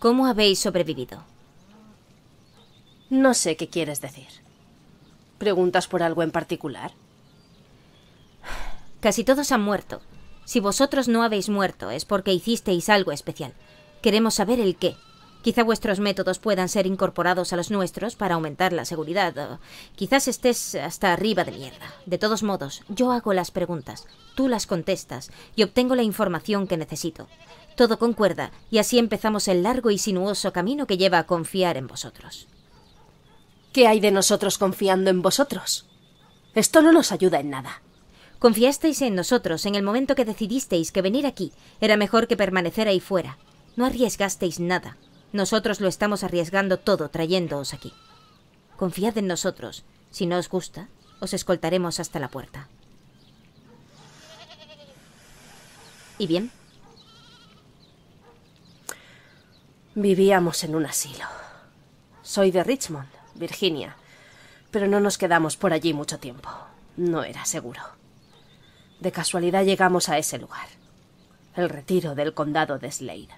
¿Cómo habéis sobrevivido? No sé qué quieres decir. ¿Preguntas por algo en particular? Casi todos han muerto. Si vosotros no habéis muerto es porque hicisteis algo especial. Queremos saber el qué. Quizá vuestros métodos puedan ser incorporados a los nuestros para aumentar la seguridad. quizás estés hasta arriba de mierda. De todos modos, yo hago las preguntas, tú las contestas y obtengo la información que necesito. Todo concuerda, y así empezamos el largo y sinuoso camino que lleva a confiar en vosotros. ¿Qué hay de nosotros confiando en vosotros? Esto no nos ayuda en nada. Confiasteis en nosotros en el momento que decidisteis que venir aquí era mejor que permanecer ahí fuera. No arriesgasteis nada. Nosotros lo estamos arriesgando todo trayéndoos aquí. Confiad en nosotros. Si no os gusta, os escoltaremos hasta la puerta. ¿Y bien? Vivíamos en un asilo. Soy de Richmond, Virginia, pero no nos quedamos por allí mucho tiempo. No era seguro. De casualidad llegamos a ese lugar, el retiro del condado de Slade.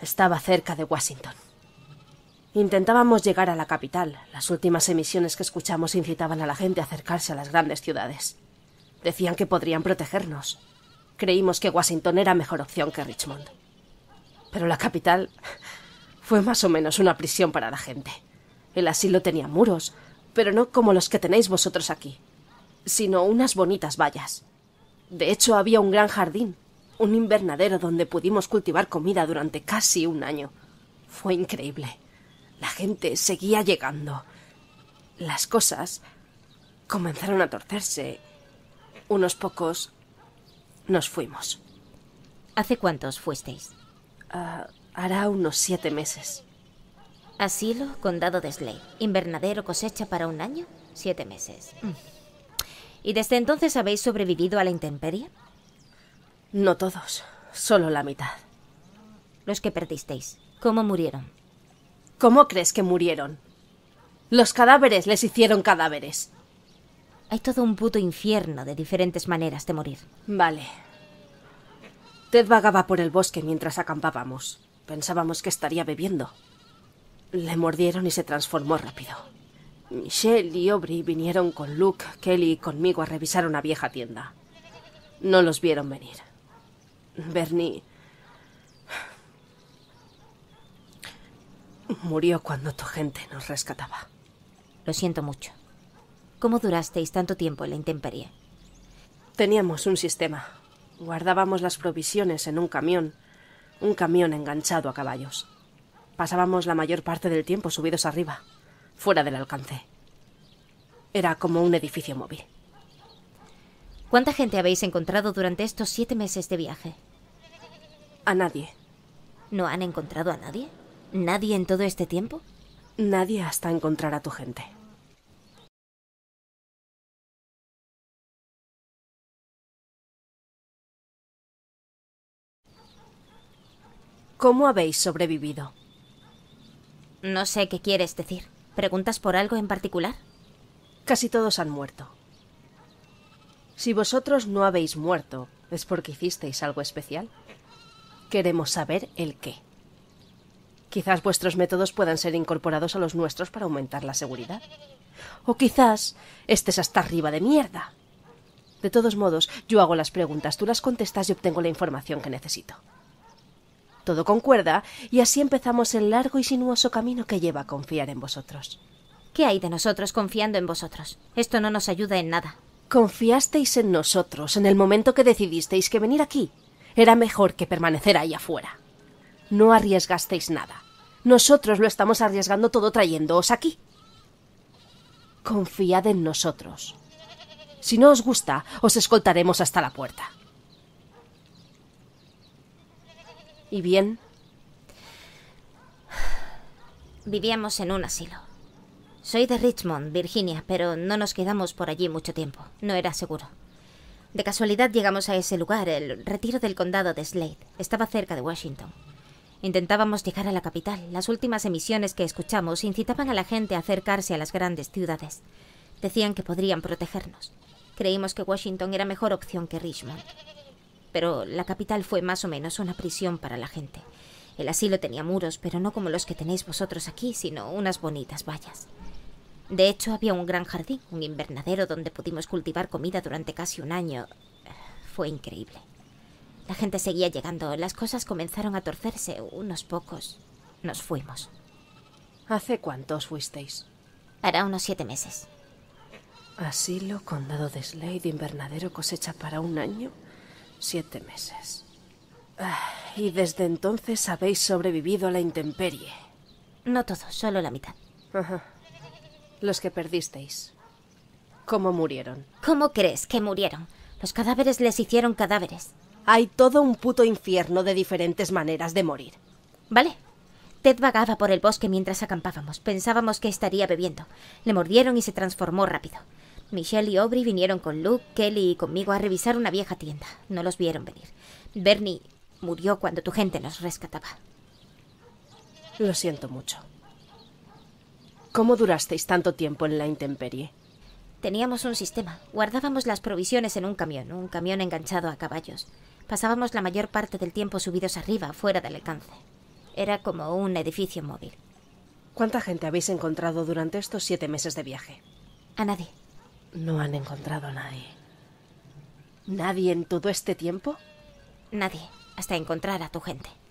Estaba cerca de Washington. Intentábamos llegar a la capital. Las últimas emisiones que escuchamos incitaban a la gente a acercarse a las grandes ciudades. Decían que podrían protegernos. Creímos que Washington era mejor opción que Richmond pero la capital fue más o menos una prisión para la gente. El asilo tenía muros, pero no como los que tenéis vosotros aquí, sino unas bonitas vallas. De hecho, había un gran jardín, un invernadero donde pudimos cultivar comida durante casi un año. Fue increíble. La gente seguía llegando. Las cosas comenzaron a torcerse. Unos pocos nos fuimos. ¿Hace cuántos fuisteis? Ah, hará unos siete meses. Asilo, condado de Slay, Invernadero, cosecha para un año, siete meses. Mm. ¿Y desde entonces habéis sobrevivido a la intemperie? No todos, solo la mitad. Los que perdisteis, ¿cómo murieron? ¿Cómo crees que murieron? Los cadáveres les hicieron cadáveres. Hay todo un puto infierno de diferentes maneras de morir. Vale, Ted vagaba por el bosque mientras acampábamos. Pensábamos que estaría bebiendo. Le mordieron y se transformó rápido. Michelle y Aubrey vinieron con Luke, Kelly y conmigo a revisar una vieja tienda. No los vieron venir. Bernie murió cuando tu gente nos rescataba. Lo siento mucho. ¿Cómo durasteis tanto tiempo en la intemperie? Teníamos un sistema, Guardábamos las provisiones en un camión, un camión enganchado a caballos. Pasábamos la mayor parte del tiempo subidos arriba, fuera del alcance. Era como un edificio móvil. ¿Cuánta gente habéis encontrado durante estos siete meses de viaje? A nadie. ¿No han encontrado a nadie? ¿Nadie en todo este tiempo? Nadie hasta encontrar a tu gente. ¿Cómo habéis sobrevivido? No sé qué quieres decir. ¿Preguntas por algo en particular? Casi todos han muerto. Si vosotros no habéis muerto, es porque hicisteis algo especial. Queremos saber el qué. Quizás vuestros métodos puedan ser incorporados a los nuestros para aumentar la seguridad. O quizás estés hasta arriba de mierda. De todos modos, yo hago las preguntas, tú las contestas y obtengo la información que necesito. Todo concuerda, y así empezamos el largo y sinuoso camino que lleva a confiar en vosotros. ¿Qué hay de nosotros confiando en vosotros? Esto no nos ayuda en nada. Confiasteis en nosotros en el momento que decidisteis que venir aquí era mejor que permanecer ahí afuera. No arriesgasteis nada. Nosotros lo estamos arriesgando todo trayéndoos aquí. Confiad en nosotros. Si no os gusta, os escoltaremos hasta la puerta. ¿Y bien? Vivíamos en un asilo. Soy de Richmond, Virginia, pero no nos quedamos por allí mucho tiempo. No era seguro. De casualidad llegamos a ese lugar, el retiro del condado de Slade. Estaba cerca de Washington. Intentábamos llegar a la capital. Las últimas emisiones que escuchamos incitaban a la gente a acercarse a las grandes ciudades. Decían que podrían protegernos. Creímos que Washington era mejor opción que Richmond pero la capital fue más o menos una prisión para la gente. El asilo tenía muros, pero no como los que tenéis vosotros aquí, sino unas bonitas vallas. De hecho, había un gran jardín, un invernadero donde pudimos cultivar comida durante casi un año. Fue increíble. La gente seguía llegando, las cosas comenzaron a torcerse, unos pocos. Nos fuimos. ¿Hace cuánto fuisteis? Hará unos siete meses. Asilo, condado de Slade, invernadero, cosecha para un año siete meses. Ah, y desde entonces habéis sobrevivido a la intemperie. No todo, solo la mitad. Los que perdisteis. ¿Cómo murieron? ¿Cómo crees que murieron? Los cadáveres les hicieron cadáveres. Hay todo un puto infierno de diferentes maneras de morir. Vale. Ted vagaba por el bosque mientras acampábamos. Pensábamos que estaría bebiendo. Le mordieron y se transformó rápido. Michelle y Aubrey vinieron con Luke, Kelly y conmigo a revisar una vieja tienda. No los vieron venir. Bernie murió cuando tu gente nos rescataba. Lo siento mucho. ¿Cómo durasteis tanto tiempo en la intemperie? Teníamos un sistema. Guardábamos las provisiones en un camión, un camión enganchado a caballos. Pasábamos la mayor parte del tiempo subidos arriba, fuera del alcance. Era como un edificio móvil. ¿Cuánta gente habéis encontrado durante estos siete meses de viaje? A nadie. No han encontrado a nadie. ¿Nadie en todo este tiempo? Nadie, hasta encontrar a tu gente.